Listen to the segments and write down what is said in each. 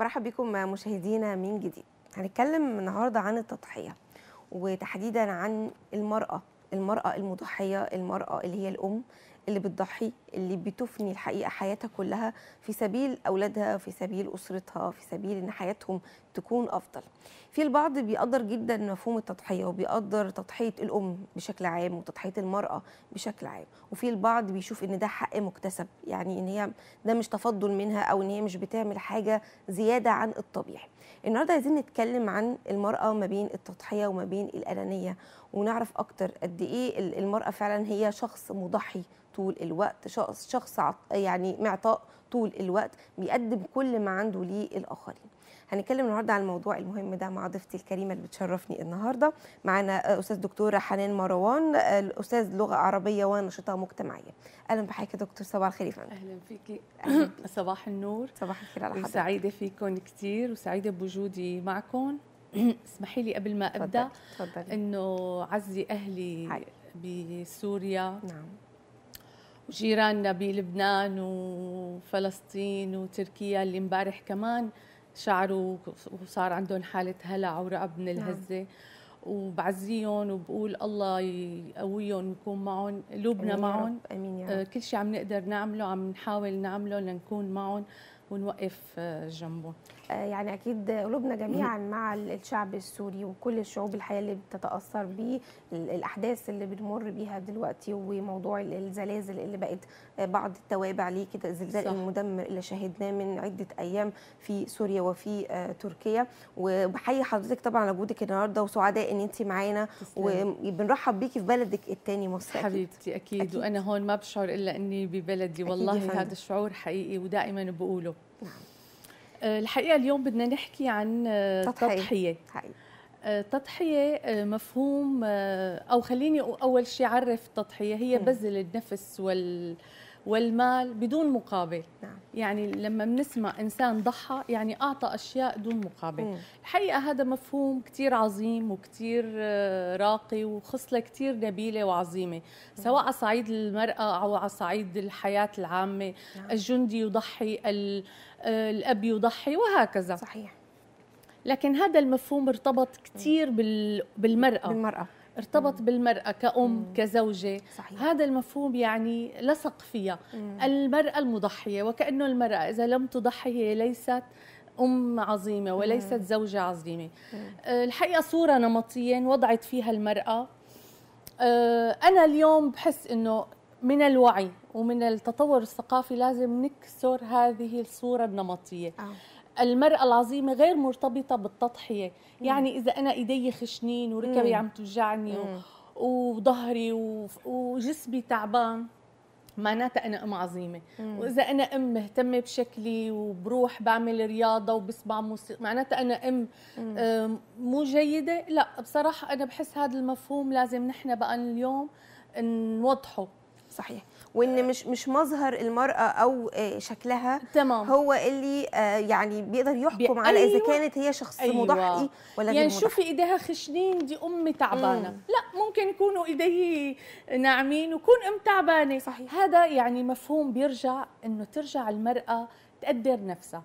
مرحبا بكم مشاهدينا من جديد هنتكلم النهارده عن التضحيه وتحديدا عن المراه المراه المضحيه المراه اللي هي الام اللي بتضحي اللي بتفني الحقيقه حياتها كلها في سبيل اولادها في سبيل اسرتها في سبيل ان حياتهم تكون افضل في البعض بيقدر جدا مفهوم التضحيه وبيقدر تضحيه الام بشكل عام وتضحيه المراه بشكل عام وفي البعض بيشوف ان ده حق مكتسب يعني ان هي ده مش تفضل منها او ان هي مش بتعمل حاجه زياده عن الطبيعي النهارده عايزين نتكلم عن المراه ما بين التضحيه وما بين الانانيه ونعرف اكتر قد ايه المراه فعلا هي شخص مضحي طول الوقت شخص شخص يعني معطاء طول الوقت بيقدم كل ما عنده للاخرين هنتكلم النهارده عن الموضوع المهم ده مع ضيفتي الكريمه اللي بتشرفني النهارده معانا آه، استاذ دكتوره حنان مروان آه، استاذ لغه عربيه ونشطه مجتمعيه اهلا بحضرتك يا دكتور صباح الخير يا فندم اهلا فيكي صباح النور صباح الخير على حضرتك وسعيده فيكم كثير وسعيده بوجودي معكم اسمحي لي قبل ما ابدا انه عزي اهلي حي. بسوريا نعم وجيراننا بلبنان وفلسطين وتركيا اللي امبارح كمان شعروا وصار عندهم حاله هلع ورعب من نعم. الهزه نعم. وبعزيهم وبقول الله يقويهم ويكون معهم قلوبنا معهم امين يا آه، رب. كل شيء عم نقدر نعمله عم نحاول نعمله لنكون معهم ونوقف آه، جنبهم يعني اكيد قلوبنا جميعا مع الشعب السوري وكل الشعوب الحقيقه اللي بتتاثر بالاحداث اللي بنمر بيها دلوقتي وموضوع الزلازل اللي بقت بعض التوابع ليه كده الزلزال المدمر اللي شهدناه من عده ايام في سوريا وفي آه، تركيا وبحيي حضرتك طبعا على وجودك النهارده وسعداء ان انت معانا وبنرحب بيكي في بلدك الثاني مصر حبيبتي أكيد. اكيد وانا هون ما بشعر الا اني ببلدي والله هذا الشعور حقيقي ودائما بقوله نعم. آه، الحقيقه اليوم بدنا نحكي عن آه، تضحية. تضحية, التضحيه آه، مفهوم او خليني اول شيء اعرف التضحيه هي بذل النفس وال والمال بدون مقابل نعم. يعني لما بنسمع إنسان ضحى يعني أعطى أشياء دون مقابل مم. الحقيقة هذا مفهوم كثير عظيم وكثير راقي وخصلة كثير نبيلة وعظيمة مم. سواء على صعيد المرأة أو على صعيد الحياة العامة نعم. الجندي يضحي آه، الأب يضحي وهكذا صحيح لكن هذا المفهوم ارتبط كثير بالمرأة بالمرأة ارتبط مم. بالمرأة كأم مم. كزوجة صحيح. هذا المفهوم يعني لصق فيها مم. المرأة المضحية وكأنه المرأة إذا لم تضحي هي ليست أم عظيمة وليست مم. زوجة عظيمة مم. آه، الحقيقة صورة نمطية وضعت فيها المرأة آه، أنا اليوم بحس إنه من الوعي ومن التطور الثقافي لازم نكسر هذه الصورة النمطية آه. المرأة العظيمة غير مرتبطة بالتضحية مم. يعني إذا أنا إيدي خشنين وركبي مم. عم توجعني و... وظهري و... وجسمي تعبان معناتها أنا أم عظيمة مم. وإذا أنا أم مهتمة بشكلي وبروح بعمل رياضة وبسمع موسيقى معناتها أنا أم آه، مو جيدة لا بصراحة أنا بحس هذا المفهوم لازم نحن بقى اليوم نوضحه صحيح وان مش مش مظهر المراه او آه، شكلها تمام. هو اللي آه، يعني بيقدر يحكم بي... على أيوة. اذا كانت هي شخص أيوة. مضحي ولا يعني شوفي ايديها خشنين دي ام تعبانه مم. لا ممكن يكونوا ايديه ناعمين وكون ام تعبانه صحيح هذا يعني مفهوم بيرجع انه ترجع المراه تقدر نفسها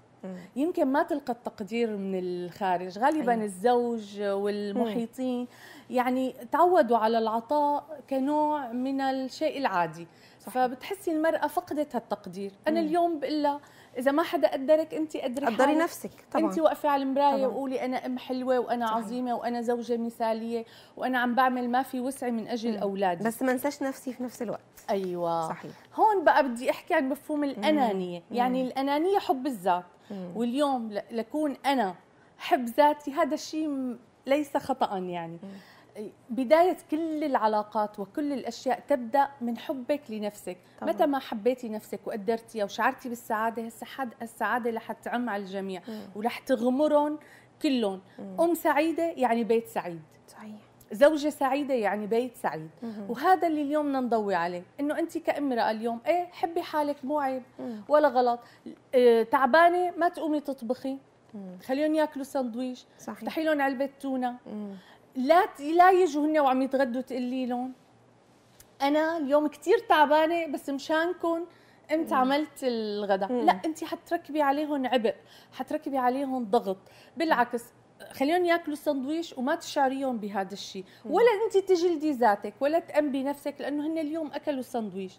يمكن ما تلقى التقدير من الخارج غالبا أيوة. الزوج والمحيطين مم. يعني تعودوا على العطاء كنوع من الشيء العادي صح. فبتحسي المرأة فقدت هالتقدير أنا مم. اليوم بقول لها إذا ما حدا قدرك أنت قدري قدري نفسك طبعا أنت واقفة على المراية وقولي أنا أم حلوة وأنا صحيح. عظيمة وأنا زوجة مثالية وأنا عم بعمل ما في وسعي من أجل مم. أولادي بس ما انساش نفسي في نفس الوقت أيوة صحيح هون بقى بدي أحكي عن مفهوم الأنانية مم. يعني الأنانية حب الذات واليوم لكون أنا حب ذاتي هذا الشيء ليس خطأ يعني مم. بداية كل العلاقات وكل الأشياء تبدأ من حبك لنفسك طبعا. متى ما حبيتي نفسك وقدرتيها وشعرتي بالسعادة هسه السعادة رح تعم على الجميع ورح تغمرهم كلهم مم. أم سعيدة يعني بيت سعيد صحيح زوجة سعيدة يعني بيت سعيد مم. وهذا اللي اليوم بدنا نضوي عليه انه انت كامرأة اليوم ايه حبي حالك مو عيب ولا غلط اه تعبانة ما تقومي تطبخي خليهم ياكلوا سندويش افتحي لهم علبة تونة لا لا يجوا هن وعم يتغدوا تقلي لهم انا اليوم كثير تعبانه بس مشانكم انت مم. عملت الغداء لا انت حتركبي عليهم عبء حتركبي عليهم ضغط بالعكس خليهم ياكلوا السندويش وما تشعريهم بهذا الشيء ولا انت تجلدي ذاتك ولا تأنبي نفسك لانه هن اليوم اكلوا سندويش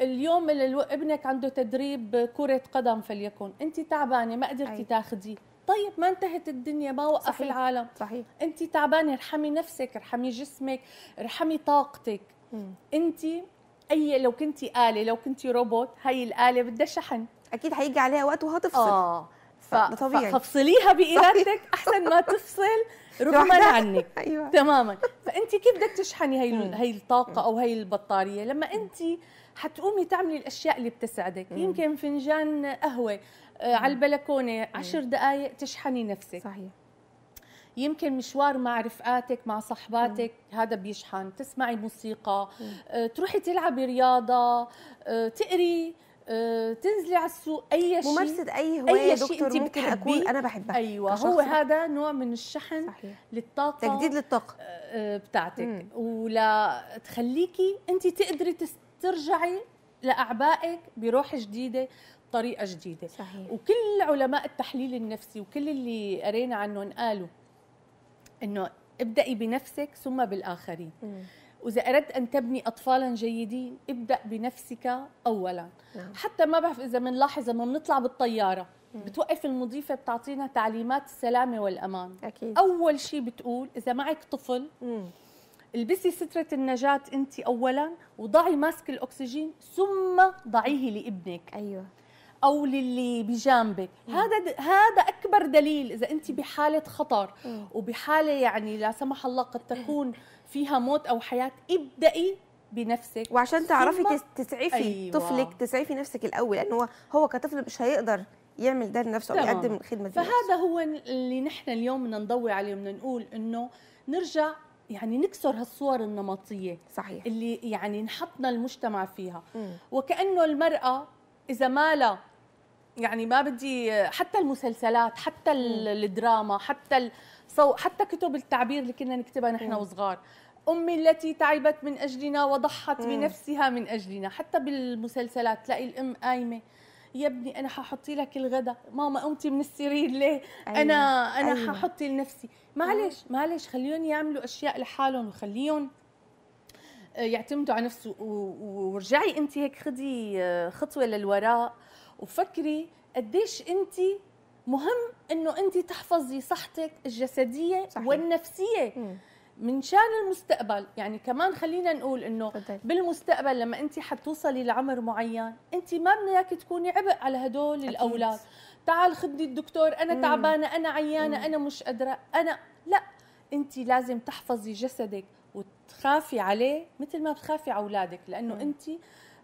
اليوم ابنك عنده تدريب كره قدم فليكن انت تعبانه ما قدرتي تاخذيه طيب ما انتهت الدنيا ما وقف صحيح. العالم صحيح انت تعبانه ارحمي نفسك ارحمي جسمك ارحمي طاقتك انت اي لو كنتي آلة لو كنتي روبوت هي الآلة بدها شحن اكيد هيجي عليها وقت وهتفصل اه ف... طبيعي فافصليها بارادتك احسن ما تفصل رغما عنك أيوة. تماما فانت كيف بدك تشحني هاي هي الطاقه او هي البطاريه لما انت حتقومي تعملي الاشياء اللي بتسعدك يمكن فنجان قهوه آه، على البلكونه عشر دقائق تشحني نفسك صحيح يمكن مشوار مع رفقاتك مع صحباتك مم. هذا بيشحن تسمعي موسيقى مم. آه، تروحي تلعبي رياضه آه، تقري تنزلي على السوق اي شيء ممارسه اي هوايه دكتور انت ممكن اكون انا بحبها ايوه هو هذا نوع من الشحن صحيح. للطاقه تجديد للطاقه بتاعتك ولا تخليكي انت تقدري ترجعي لاعبائك بروح جديده طريقه جديده صحيح. وكل علماء التحليل النفسي وكل اللي قرينا عنهم قالوا انه ابدأي بنفسك ثم بالآخرين مم. وإذا أردت أن تبني أطفالا جيدين ابدأ بنفسك أولا مم. نعم. حتى ما بعرف إذا بنلاحظ لما بنطلع بالطيارة مم. بتوقف المضيفة بتعطينا تعليمات السلامة والأمان أكيد. أول شيء بتقول إذا معك طفل مم. البسي سترة النجاة أنت أولا وضعي ماسك الأكسجين ثم ضعيه لابنك أيوه او للي بجانبك هذا هذا اكبر دليل اذا انت بحاله خطر وبحاله يعني لا سمح الله قد تكون فيها موت او حياه ابدأي بنفسك وعشان تعرفي تسعفي أيوة. طفلك تسعفي نفسك الاول لانه هو هو كطفل مش هيقدر يعمل ده لنفسه او يقدم خدمه فهذا نفسه. هو اللي نحن اليوم بدنا نضوي عليه بدنا نقول انه نرجع يعني نكسر هالصور النمطيه صحيح اللي يعني نحطنا المجتمع فيها م. وكانه المراه اذا ما لا يعني ما بدي حتى المسلسلات حتى الدراما حتى الصو حتى كتب التعبير اللي كنا نكتبها نحن وصغار أمي التي تعبت من أجلنا وضحت مم. بنفسها من أجلنا حتى بالمسلسلات تلاقي الأم قايمة يا ابني أنا ححطي لك الغداء ماما قمتي من السرير ليه أيوة. أنا أنا أيوة. ححطي لنفسي معلش معلش خليهم يعملوا أشياء لحالهم وخليهم يعتمدوا على نفسه ورجعي انت هيك خدي خطوه للوراء وفكري قديش انت مهم انه انت تحفظي صحتك الجسديه صحيح. والنفسيه مم. من شان المستقبل يعني كمان خلينا نقول انه بالمستقبل لما انت حتوصلي لعمر معين انت ما بدنا اياك تكوني عبء على هدول أكيد. الاولاد تعال خدي الدكتور انا مم. تعبانه انا عيانه مم. انا مش قادره انا لا انت لازم تحفظي جسدك وتخافي عليه مثل ما بتخافي على اولادك لانه مم. انت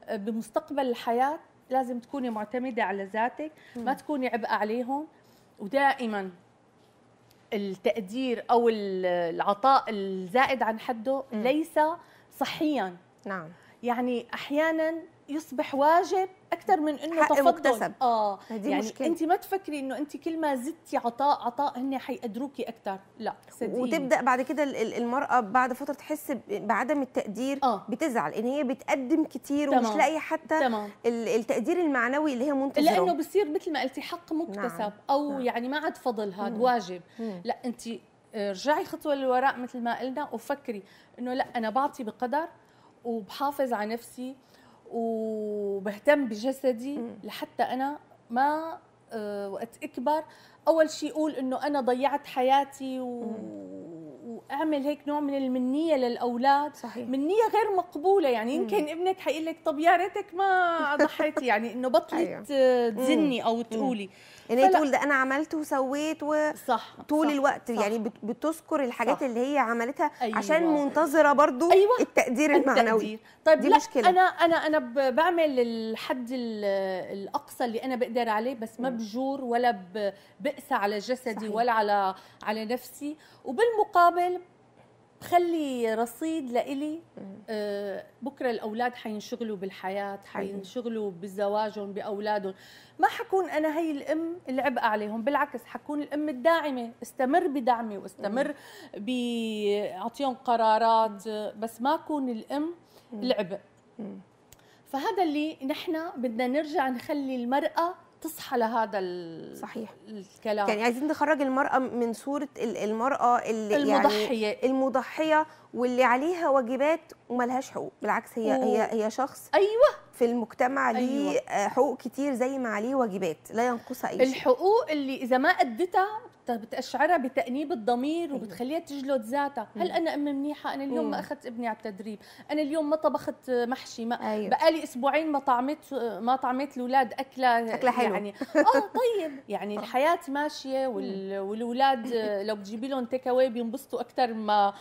آه، بمستقبل الحياه لازم تكوني معتمده على ذاتك مم. ما تكوني عبء عليهم ودائما التقدير او العطاء الزائد عن حده مم. ليس صحيا نعم يعني احيانا يصبح واجب اكثر من انه تفضل مكتسب. اه دي يعني مشكلة. انت ما تفكري انه انت كل ما زدتي عطاء عطاء هن حيقدروكي اكثر لا صدقيني وتبدا بعد كده المراه بعد فتره تحس بعدم التقدير آه. بتزعل ان هي بتقدم كثير ومش لاقيه حتى تمام. التقدير المعنوي اللي هي منتظره لانه بصير مثل ما قلتي حق نعم. مكتسب نعم. او نعم. يعني ما عاد فضل هذا واجب مم. لا انت ارجعي آه، خطوه للوراء مثل ما قلنا وفكري انه لا انا بعطي بقدر وبحافظ على نفسي وبهتم بجسدي لحتى انا ما آه، وقت اكبر اول شيء اقول انه انا ضيعت حياتي و... واعمل هيك نوع من المنيه للاولاد صحيح. منيه غير مقبوله يعني يمكن ابنك حيقول لك طب يا ريتك ما ضحيتي يعني انه بطلت أيوة. تزني او تقولي ان هي تقول ده انا عملت وسويت و... صح طول صح الوقت صح يعني بتذكر الحاجات صح اللي هي عملتها أيوة عشان منتظره برضو أيوة التقدير المعنوي التقدير. طيب دي لا مشكلة. انا انا انا بعمل الحد الاقصى اللي انا بقدر عليه بس ما بجور ولا بقسى على جسدي صحيح. ولا على على نفسي وبالمقابل بخلي رصيد لإلي آه بكره الاولاد حينشغلوا بالحياه حينشغلوا بزواجهم باولادهم ما حكون انا هي الام العبء عليهم بالعكس حكون الام الداعمه استمر بدعمي واستمر بعطيهم قرارات بس ما اكون الام العبء فهذا اللي نحن بدنا نرجع نخلي المراه تصحى لهذا صحيح الكلام يعني عايزين نخرج المرأة من صورة المرأة اللي يعني المضحية يعني المضحية واللي عليها واجبات وملهاش حقوق بالعكس هي هي هي شخص ايوه في المجتمع ليه أيوة. حقوق كتير زي ما عليه واجبات لا ينقصها اي شيء الحقوق اللي اذا ما ادتها بتقشعرها بتأنيب الضمير أيوة. وبتخليها تجلد ذاتها هل أيوة. أنا أم منيحة أنا اليوم ما أمم. أخذت ابني على التدريب أنا اليوم ما طبخت محشي ما أيوه. بقالي أسبوعين ما طعمت ما طعمت الأولاد أكلة أكلة حلو يعني آه طيب يعني آه. الحياة ماشية أمم. والأولاد لو بتجيبي لهم تيك أواي بينبسطوا أكثر ما آه،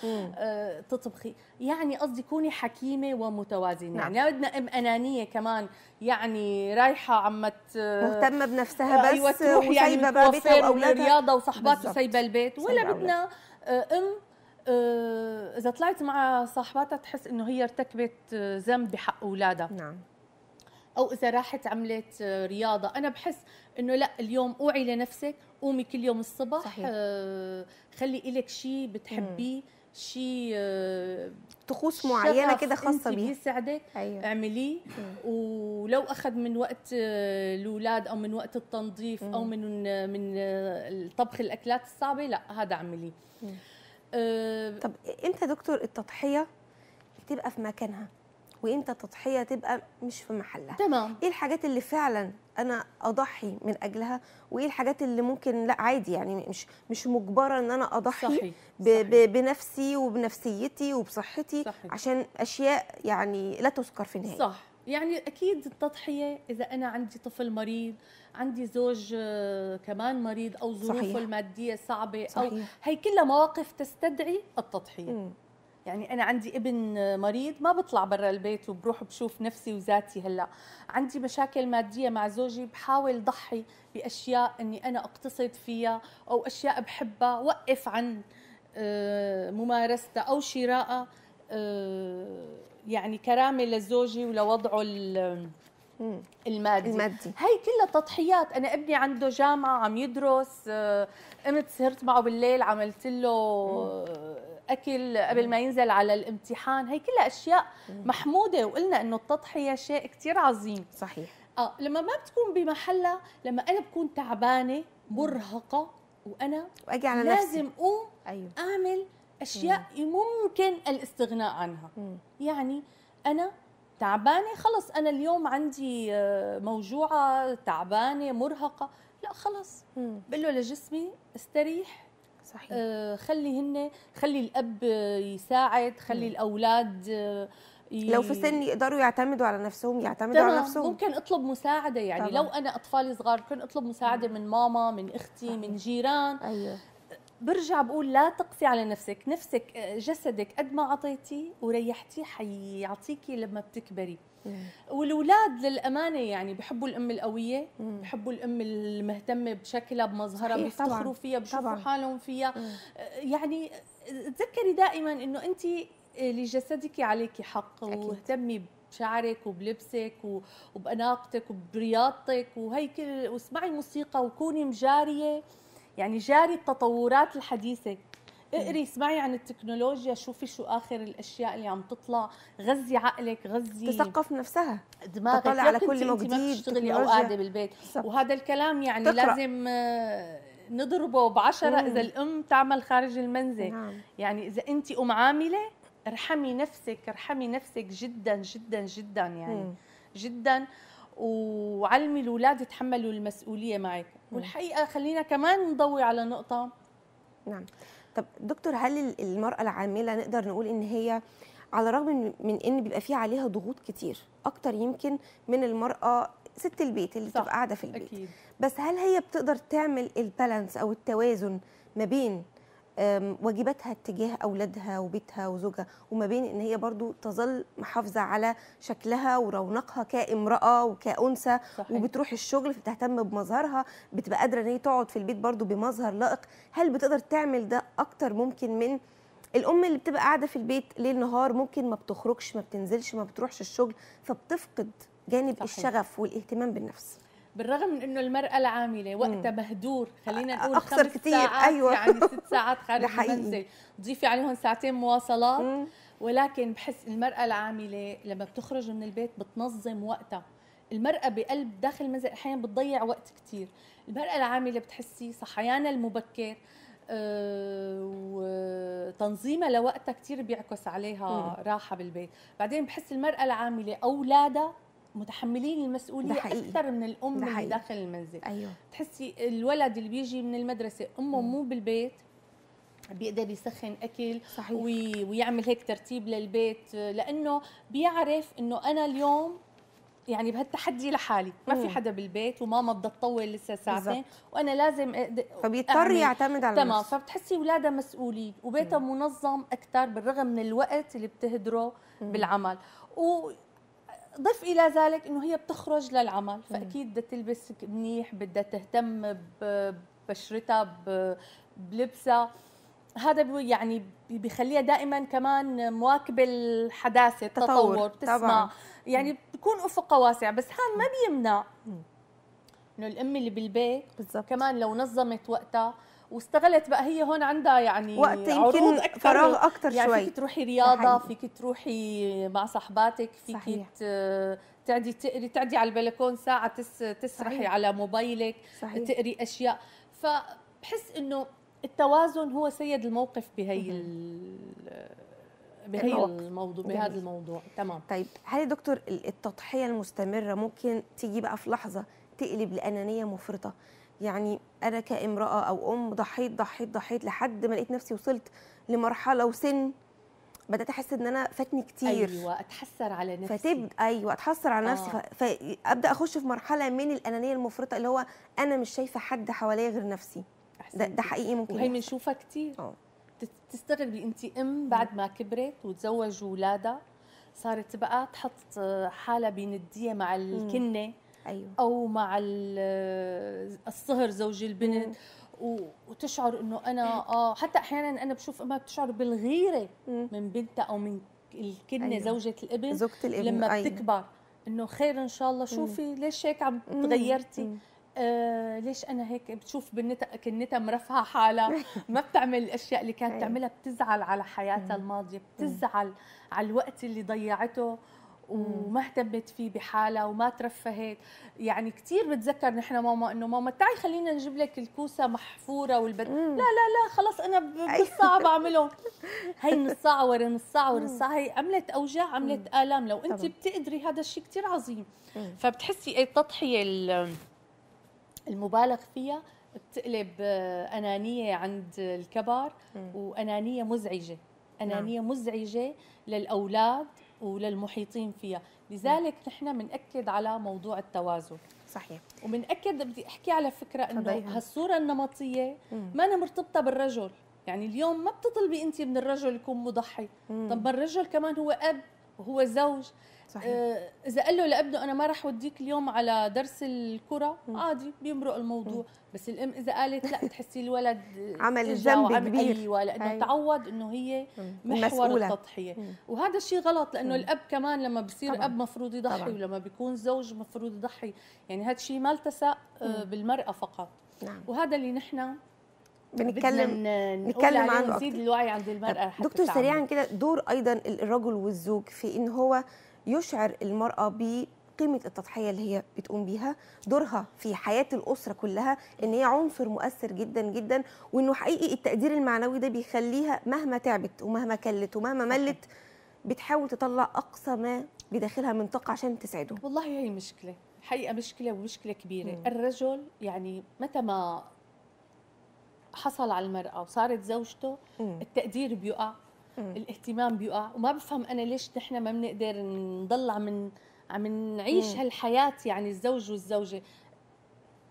أمم. تطبخي يعني قصدي كوني حكيمة ومتوازنة نعم. يعني بدنا أم أنانية كمان يعني رايحة عم آه، مهتمة بنفسها بس أيوة تروح يعني بابتها وأولادها صاحباته سايبه البيت ولا بدنا آه، ام آه، اذا طلعت مع صاحباتها تحس انه هي ارتكبت آه، ذنب بحق اولادها نعم او اذا راحت عملت رياضه انا بحس انه لا اليوم اوعي لنفسك قومي كل يوم الصبح صحيح. خلي لك شيء بتحبيه شيء طقوس معينه كده خاصه بيه يسعدك أيوه. اعمليه و... ولو اخذ من وقت آه، الاولاد او من وقت التنظيف او من آه، من آه، طبخ الاكلات الصعبه لا هذا عملي أه طب امتى دكتور التضحيه تبقى في مكانها وامتى التضحيه تبقى مش في محلها تمام ايه الحاجات اللي فعلا انا اضحي من اجلها وايه الحاجات اللي ممكن لا عادي يعني مش مش مجبره ان انا اضحي صحيح. ب ب بنفسي وبنفسيتي وبصحتي صحيح. عشان اشياء يعني لا تذكر في النهايه صح يعني اكيد التضحيه اذا انا عندي طفل مريض عندي زوج آه، كمان مريض او ظروفه صحيح. الماديه صعبه صحيح. او هي كلها مواقف تستدعي التضحيه م. يعني انا عندي ابن مريض ما بطلع برا البيت وبروح بشوف نفسي وذاتي هلا عندي مشاكل ماديه مع زوجي بحاول ضحي باشياء اني انا اقتصد فيها او اشياء بحبها وقف عن آه، ممارستها او شراءها آه، يعني كرامه لزوجي ولوضعه المادي. المادي هي كلها تضحيات انا ابني عنده جامعه عم يدرس آه، قمت سهرت معه بالليل عملت له آه، اكل قبل ما ينزل على الامتحان هي كلها اشياء محموده وقلنا انه التضحيه شيء كثير عظيم صحيح اه لما ما بتكون بمحلها لما انا بكون تعبانه مرهقه وانا واجي على لازم نفسي. اقوم أيوه. اعمل اشياء ممكن الاستغناء عنها يعني انا تعبانه خلص انا اليوم عندي آه، موجوعه تعبانه مرهقه لا خلص بقول له لجسمي استريح صحيح آه خلي هن خلي الاب آه، يساعد خلي مم. الاولاد آه، ي... لو في سن يقدروا يعتمدوا على نفسهم يعتمدوا على نفسهم ممكن اطلب مساعده يعني طبعا. لو انا اطفالي صغار ممكن اطلب مساعده من ماما من اختي صحيح. من جيران أيوه. برجع بقول لا تقفي على نفسك نفسك آه، جسدك قد ما اعطيتيه وريحتيه حيعطيكي لما بتكبري والولاد للامانه يعني بحبوا الام القويه بحبوا الام المهتمه بشكلها بمظهرها بيفتخروا فيها بشوفوا حالهم فيها آه، يعني آه، تذكري دائما انه انت لجسدك عليك حق واهتمي بشعرك وبلبسك وباناقتك وبرياضتك وهي كل واسمعي موسيقى وكوني مجاريه يعني جاري التطورات الحديثه اقري اسمعي عن التكنولوجيا شوفي شو اخر الاشياء اللي عم تطلع غذي عقلك غذي تثقف نفسها دماغك تطلع على كل ما تشتغلي او قاعده بالبيت صح. وهذا الكلام يعني تقرأ. لازم آه، نضربه بعشرة مم. إذا الأم تعمل خارج المنزل نعم. يعني إذا أنت أم عاملة ارحمي نفسك ارحمي نفسك جدا جدا جدا يعني مم. جدا وعلمي الأولاد يتحملوا المسؤولية معك والحقيقه خلينا كمان نضوي على نقطه نعم طب دكتور هل المراه العامله نقدر نقول ان هي على الرغم من ان بيبقى في عليها ضغوط كتير اكتر يمكن من المراه ست البيت اللي تبقى قاعده في البيت أكيد. بس هل هي بتقدر تعمل البالانس او التوازن ما بين واجباتها تجاه اولادها وبيتها وزوجها وما بين ان هي برضو تظل محافظه على شكلها ورونقها كامراه وكانثى وبتروح الشغل فبتهتم بمظهرها بتبقى قادره ان هي تقعد في البيت برضو بمظهر لائق هل بتقدر تعمل ده اكتر ممكن من الام اللي بتبقى قاعده في البيت ليل نهار ممكن ما بتخرجش ما بتنزلش ما بتروحش الشغل فبتفقد جانب صحيح. الشغف والاهتمام بالنفس بالرغم من انه المراه العامله وقتها مهدور خلينا نقول اقصر خمس كتير ساعات أيوة. يعني ست ساعات خارج المنزل ضيفي عليهم ساعتين مواصلات مم. ولكن بحس المراه العامله لما بتخرج من البيت بتنظم وقتها المرأة بقلب داخل المنزل أحيانا بتضيع وقت كثير المرأة العاملة بتحسي صحيانة المبكر آه، وتنظيمها لوقتها كثير بيعكس عليها مم. راحة بالبيت بعدين بحس المرأة العاملة أولادها متحملين المسؤوليه اكثر من الام ده اللي داخل المنزل ايوه تحسي الولد اللي بيجي من المدرسه امه مو بالبيت بيقدر يسخن اكل صحيح. وي... ويعمل هيك ترتيب للبيت لانه بيعرف انه انا اليوم يعني بهالتحدي لحالي ما في حدا بالبيت وماما بدها تطول لسه ساعتين وانا لازم فبيضطر يعتمد على تمام فبتحسي اولادها مسؤولين وبيتها منظم اكثر بالرغم من الوقت اللي بتهدره بالعمل و ضف الى ذلك انه هي بتخرج للعمل فاكيد بدها تلبس منيح بدها تهتم ببشرتها بلبسها هذا يعني بخليها دائما كمان مواكبه الحداثه التطور, تسمع طبعا. يعني بتكون افقها واسع بس هذا ما بيمنع انه الام اللي بالبيت بالزبط. كمان لو نظمت وقتها واستغلت بقى هي هون عندها يعني وقت يمكن أكثر فراغ اكثر يعني شوي يعني فيك تروحي رياضه صحيح. فيك تروحي مع صحباتك فيك تقعدي تعدي تقري تعدي على البلكون ساعه تس تسرحي صحيح. على موبايلك صحيح. تقري اشياء فبحس انه التوازن هو سيد الموقف بهي بهي الموضوع بهذا الموضوع تمام طيب هل يا دكتور التضحيه المستمره ممكن تيجي بقى في لحظه تقلب لانانيه مفرطه يعني انا كامراه او ام ضحيت ضحيت ضحيت لحد ما لقيت نفسي وصلت لمرحله وسن بدات احس ان انا فاتني كتير ايوه اتحسر على نفسي فتبدا ايوه اتحسر على نفسي آه. فابدا اخش في مرحله من الانانيه المفرطه اللي هو انا مش شايفه حد حواليا غير نفسي ده, ده حقيقي ممكن وهي بنشوفها كتير اه تستغربي انت ام بعد ما كبرت وتزوج ولادها صارت بقى تحط حالها بنديه مع الكنه أيوة. او مع الصهر زوج البنت مم. وتشعر انه انا اه حتى احيانا انا بشوف امها بتشعر بالغيره مم. من بنتها او من الكنه أيوة. زوجة الابن زوجة الابن لما أيوة. بتكبر انه خير ان شاء الله شوفي مم. ليش هيك عم تغيرتي مم. آه ليش انا هيك بتشوف بنتها كنتها مرفهه حالها ما بتعمل الاشياء اللي كانت أيوة. تعملها بتزعل على حياتها الماضيه بتزعل مم. على الوقت اللي ضيعته وما اهتمت فيه بحالها وما ترفهت يعني كثير بتذكر نحن ماما انه ماما تعي خلينا نجيب لك الكوسه محفوره والبد لا لا لا خلص انا بنص ساعه بعملهم هي نص ساعه ورا نص ساعه ورا نص ساعه هي عملت اوجاع عملت الام لو انت بتقدري هذا الشيء كثير عظيم فبتحسي التضحيه إيه المبالغ فيها بتقلب آه، انانيه عند الكبار وانانيه مزعجه انانيه نعم. مزعجه للاولاد وللمحيطين فيها لذلك نحن بنأكد على موضوع التوازن صحيح وبنأكد بدي أحكي على فكرة أنه هالصورة النمطية ما أنا مرتبطة بالرجل يعني اليوم ما بتطلبي أنت من الرجل يكون مضحي طب ما الرجل كمان هو أب وهو زوج صحيح. آه، اذا قال له لابنه انا ما راح اوديك اليوم على درس الكره عادي بيمرق الموضوع م. بس الام اذا قالت لا بتحسي الولد عمل الذنب كبير ايوه لانه تعود انه هي محور مسؤولة. التضحيه م. وهذا الشيء غلط لانه م. الاب كمان لما بصير طبعًا. اب مفروض يضحي طبعًا. ولما بيكون زوج مفروض يضحي يعني هذا الشيء ما التسق آه، بالمراه فقط نعم. وهذا اللي نحن بنتكلم نتكلم عنه نزيد الوعي عند المراه دكتور سريعا كده دور ايضا الرجل والزوج في ان هو يشعر المرأة بقيمة التضحية اللي هي بتقوم بيها دورها في حياة الأسرة كلها إن هي عنصر مؤثر جدا جدا وإنه حقيقي التقدير المعنوي ده بيخليها مهما تعبت ومهما كلت ومهما ملت بتحاول تطلع أقصى ما بداخلها من طاقة عشان تسعده والله هي مشكلة حقيقة مشكلة ومشكلة كبيرة مم. الرجل يعني متى ما حصل على المرأة وصارت زوجته مم. التقدير بيقع الاهتمام بيقع وما بفهم انا ليش نحن ما بنقدر نضل عم عم نعيش هالحياه يعني الزوج والزوجه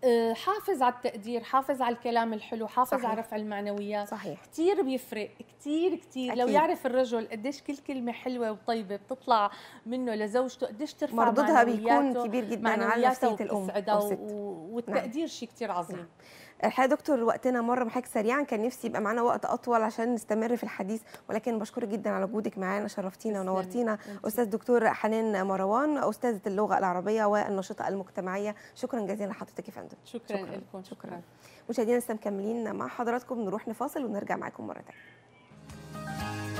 أه، حافظ على التقدير حافظ على الكلام الحلو حافظ صحيح. على رفع المعنويات صحيح كثير بيفرق كثير كثير لو يعرف الرجل قديش كل كلمه حلوه وطيبه بتطلع منه لزوجته قديش ترفع مردودها بيكون كبير جدا على نفسيه الام نعم. والتقدير نعم. شيء كثير عظيم نعم. الحقيقه دكتور وقتنا مر بحضرتك سريعا كان نفسي يبقى معانا وقت اطول عشان نستمر في الحديث ولكن بشكرك جدا على وجودك معانا شرفتينا ونورتينا استاذ دكتور حنان مروان استاذه اللغه العربيه والنشطه المجتمعيه شكرا جزيلا لحضرتك يا فندم شكرا, شكرا لكم شكرا, شكرا. مشاهدينا لسه مكملين مع حضراتكم نروح نفاصل ونرجع معاكم مره ثانيه